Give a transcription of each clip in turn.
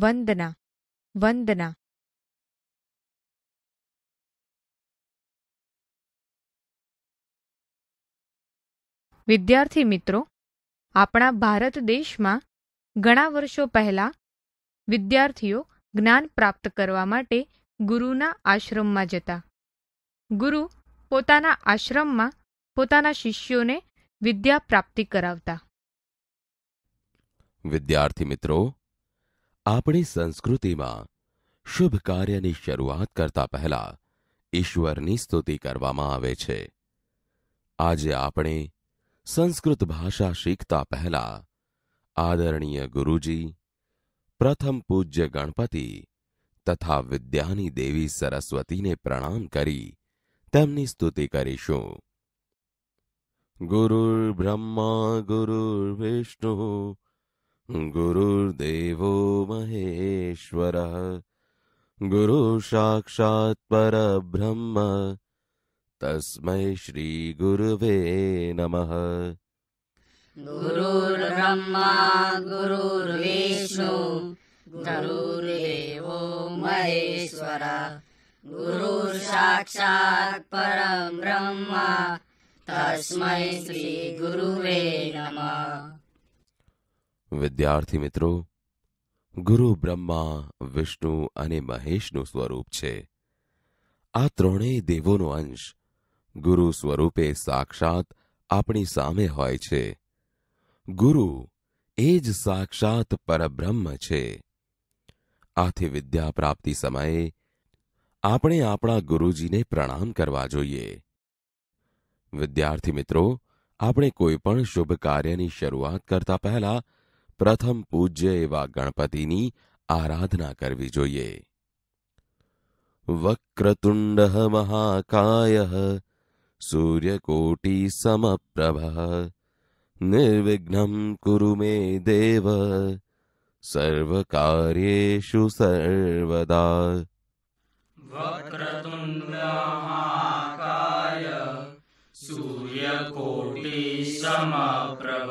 वंदना वंदना विद्यार्थी मित्रों अपना भारत देश में ઘણા વર્ષો પહેલા વિદ્યાર્થીઓ જ્ઞાન પ્રાપ્ત કરવા માટે ગુરુના आश्रमમાં જતા ગુરુ પોતાના आश्रमમાં પોતાના શિષ્યોને વિદ્યા પ્રાપ્તિ કરાવતા વિદ્યાર્થી મિત્રો આપણી સંસ્કૃતિમાં શુભ કાર્યની શરૂઆત કરતા પહેલા ઈશ્વરની સ્તુતિ કરવામાં આવે છે આજે આપણે સંસ્કૃત ભાષા શીખતા પહેલા આદરણીય ગુરુજી પ્રથમ પૂજ્ય ગણપતિ તથા વિદ્યાની દેવી સરસ્વતીને પ્રણામ કરી તેમની સ્તુતિ કરીશું ગુરુર્ભ્રમમા ગુરુર્વિષ્ણો गुरुर्देवो महेश्वरः गुरु साक्षात् परब्रह्म तस्मै श्री गुरुवे नमः गुरुर्ब्रह्मा गुरुर्विष्णु देवो महेश्वर गुरुर्शाक्षात् परं ब्रह्म तस्मै श्री गुरुवे नमः विद्यार्थी मित्रों गुरु ब्रह्मा विष्णु और महेश નું સ્વરૂપ છે આ ત્રણેય દેવોનો અંશ ગુરુ સ્વરૂપે સાક્ષાત આપણી સામે હોય છે ગુરુ એ જ સાક્ષાત પરબ્રહ્મ છે આથી વિદ્યા પ્રાપ્તિ સમયે આપણે આપણા ગુરુજીને પ્રણામ કરવા જોઈએ વિદ્યાર્થી મિત્રો આપણે કોઈ પણ શુભ કાર્યની શરૂઆત કરતા પહેલા प्रथम पूज्य एवं गणपति आराधना करवी जो वक्रतुंड महाकाय सूर्यकोटि सम प्रभ निर्विघ्न कुरु मे देव सर्वदा सूर्यकोटि सम प्रभ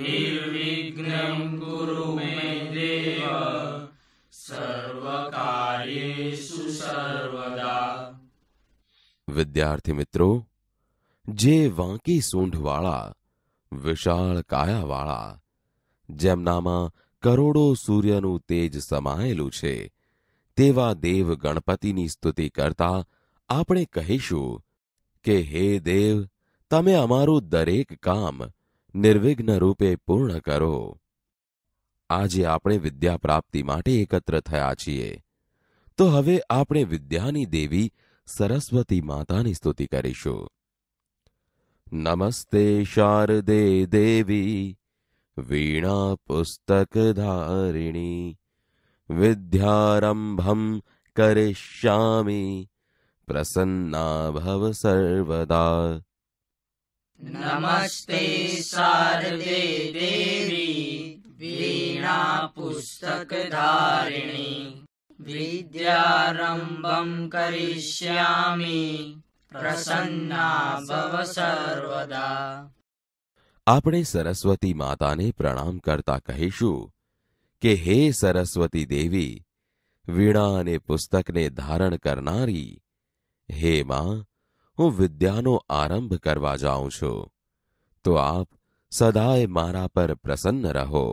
निर्विघ्न साहाय्यं कुरु मे देव सर्वकार्येषु सर्वदा વિદ્યાર્થી મિત્રો જે વાંકી સૂંઢવાળા વિશાળ કાયાવાળા જેમનામાં કરોડો સૂર્યનું તેજ સમાયેલું છે તેવા દેવ ગણપતિની સ્તુતિ કરતા આપણે કહીશું કે હે દેવ તમે અમારું દરેક કામ નિર્વિઘ્ન રૂપે પૂર્ણ કરો આજે આપણે વિદ્યા પ્રાપ્તિ માટે એકત્ર થયા છીએ તો હવે આપણે વિદ્યાની દેવી સરસ્વતી માતાની સ્તુતિ કરીશું નમસ્તે शारदे देवी वीणा पुस्तक धारिणी विद्यारम्भं करिष्यामि प्रसन्ना भव सर्वदा નમસ્તે शारदे देवी वीणा पुस्तकधारिणी विद्यारम्भम् करिष्यामि प्रसन्ना भव सर्वदा આપણે સરસ્વતી માતાને પ્રણામ કરતા કહીશું કે હે સરસ્વતી દેવી વીણા અને પુસ્તકને ધારણ કરનારી હે માં હું વિદ્યાનો આરંભ કરવા જાઉં છું તો આપ સદાય મારા પર પ્રસન્ન રહો